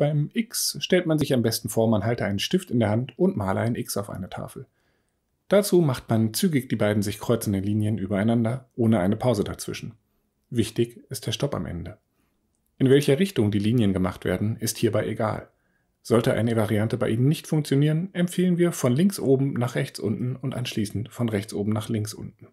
Beim X stellt man sich am besten vor, man halte einen Stift in der Hand und male ein X auf eine Tafel. Dazu macht man zügig die beiden sich kreuzenden Linien übereinander, ohne eine Pause dazwischen. Wichtig ist der Stopp am Ende. In welcher Richtung die Linien gemacht werden, ist hierbei egal. Sollte eine Variante bei Ihnen nicht funktionieren, empfehlen wir von links oben nach rechts unten und anschließend von rechts oben nach links unten.